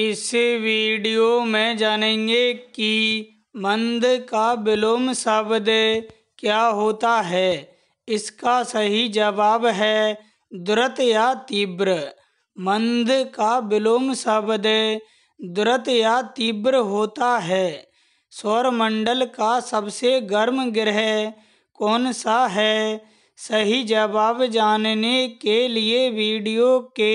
इस वीडियो में जानेंगे कि मंद का विलोम शब्द क्या होता है इसका सही जवाब है दुरत या तीव्र मंद का विलोम शब्द दुरत या तीव्र होता है सौरमंडल का सबसे गर्म ग्रह कौन सा है सही जवाब जानने के लिए वीडियो के